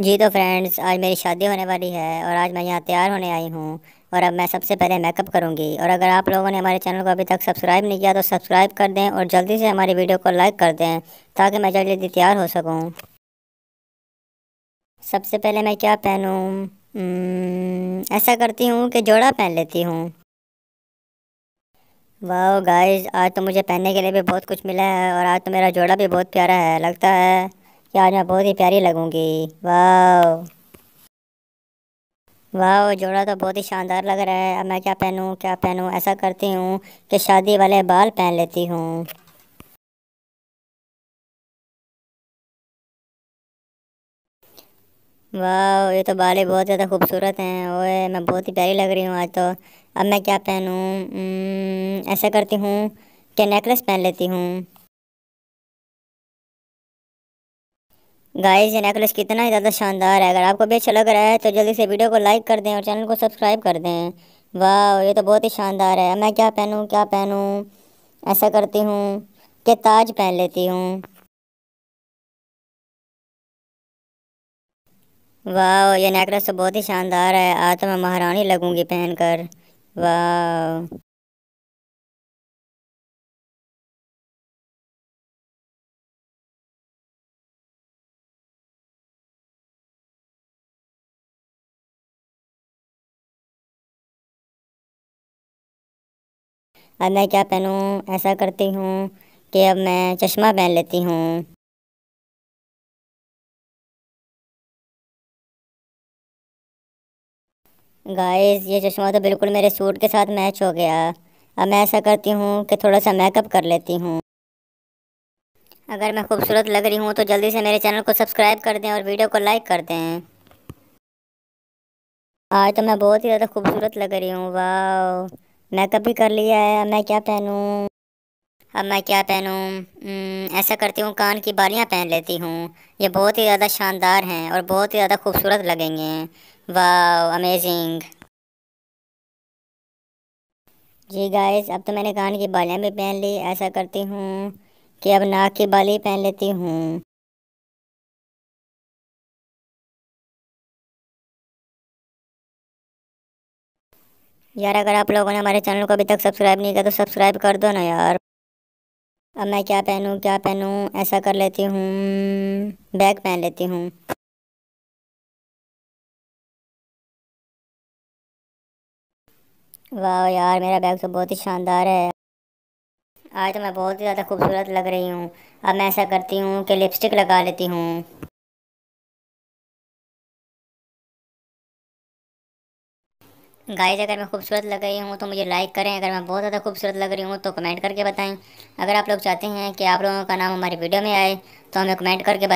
जी तो फ्रेंड्स आज मेरी शादी होने वाली है और आज मैं यहाँ तैयार होने आई हूँ और अब मैं सबसे पहले मेकअप करूँगी और अगर आप लोगों ने हमारे चैनल को अभी तक सब्सक्राइब नहीं किया तो सब्सक्राइब कर दें और जल्दी से हमारी वीडियो को लाइक कर दें ताकि मैं जल्दी जल्दी तैयार हो सकूँ सबसे पहले मैं क्या पहनूँ हम्म, ऐसा करती हूँ कि जोड़ा पहन लेती हूँ वाह गाइज़ आज तो मुझे पहनने के लिए भी बहुत कुछ मिला है और आज तो मेरा जोड़ा भी बहुत प्यारा है लगता है यार मैं बहुत ही प्यारी लगूंगी वाह वाह जोड़ा तो बहुत ही शानदार लग रहा है अब मैं क्या पहनूं क्या पहनूं ऐसा करती हूँ कि शादी वाले बाल पहन लेती हूँ वाह ये तो बाल ही बहुत ज़्यादा खूबसूरत हैं ओए मैं बहुत ही प्यारी लग रही हूँ आज तो अब मैं क्या पहनूं ऐसा करती हूँ कि नेकलेस पहन लेती हूँ गाइस ये नेकलेस कितना ही ज़्यादा शानदार है अगर आपको भी अच्छा लग रहा है तो जल्दी से वीडियो को लाइक कर दें और चैनल को सब्सक्राइब कर दें वाह ये तो बहुत ही शानदार है मैं क्या पहनूँ क्या पहनूँ ऐसा करती हूँ कि ताज पहन लेती हूँ वाह ये नेकलेस तो बहुत ही शानदार है आज तो मैं महारानी लगूंगी पहनकर वाह अब मैं क्या पहनूँ ऐसा करती हूँ कि अब मैं चश्मा पहन लेती हूँ गाइस ये चश्मा तो बिल्कुल मेरे सूट के साथ मैच हो गया अब मैं ऐसा करती हूँ कि थोड़ा सा मेकअप कर लेती हूँ अगर मैं खूबसूरत लग रही हूँ तो जल्दी से मेरे चैनल को सब्सक्राइब कर दें और वीडियो को लाइक कर दें आज तो मैं बहुत ही ज़्यादा खूबसूरत लग रही हूँ वाह मेकअप भी कर लिया है अब मैं क्या पहनूँ अब मैं क्या पहनूँ हम्म, ऐसा करती हूँ कान की बालियाँ पहन लेती हूँ ये बहुत ही ज़्यादा शानदार हैं और बहुत ही ज़्यादा खूबसूरत लगेंगे वाह अमेजिंग जी गाइस अब तो मैंने कान की बालियाँ भी पहन ली ऐसा करती हूँ कि अब नाक की बाली पहन लेती हूँ यार अगर आप लोगों ने हमारे चैनल को अभी तक सब्सक्राइब नहीं किया तो सब्सक्राइब कर दो ना यार अब मैं क्या पहनूँ क्या पहनूँ ऐसा कर लेती हूँ बैग पहन लेती हूँ वाह यार मेरा बैग तो बहुत ही शानदार है आज तो मैं बहुत ही ज़्यादा खूबसूरत लग रही हूँ अब मैं ऐसा करती हूँ कि लिपस्टिक लगा लेती हूँ गाइस अगर मैं खूबसूरत लग रही हूँ तो मुझे लाइक करें अगर मैं बहुत ज़्यादा खूबसूरत लग रही हूँ तो कमेंट करके बताएं अगर आप लोग चाहते हैं कि आप लोगों का नाम हमारी वीडियो में आए तो हमें कमेंट करके